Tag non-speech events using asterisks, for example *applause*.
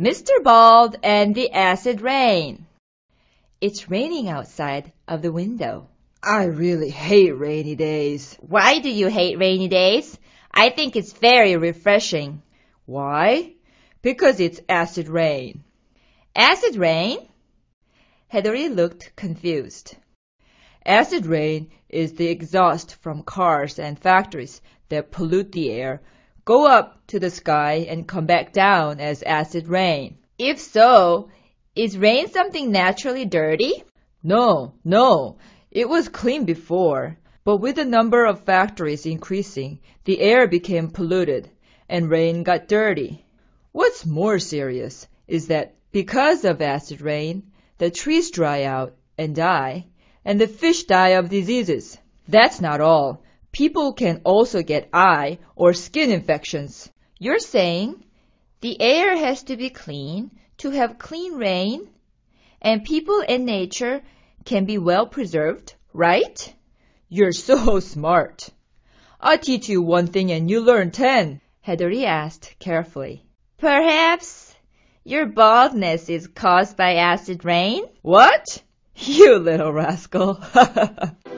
Mr. Bald and the Acid Rain. It's raining outside of the window. I really hate rainy days. Why do you hate rainy days? I think it's very refreshing. Why? Because it's acid rain. Acid rain? Hedori looked confused. Acid rain is the exhaust from cars and factories that pollute the air go up to the sky and come back down as acid rain? If so, is rain something naturally dirty? No, no. It was clean before. But with the number of factories increasing, the air became polluted and rain got dirty. What's more serious is that because of acid rain, the trees dry out and die, and the fish die of diseases. That's not all. People can also get eye or skin infections. You're saying the air has to be clean to have clean rain and people and nature can be well preserved, right? You're so *laughs* smart. I teach you one thing and you learn ten, Hederi asked carefully. Perhaps your baldness is caused by acid rain? What? *laughs* You little rascal. *laughs*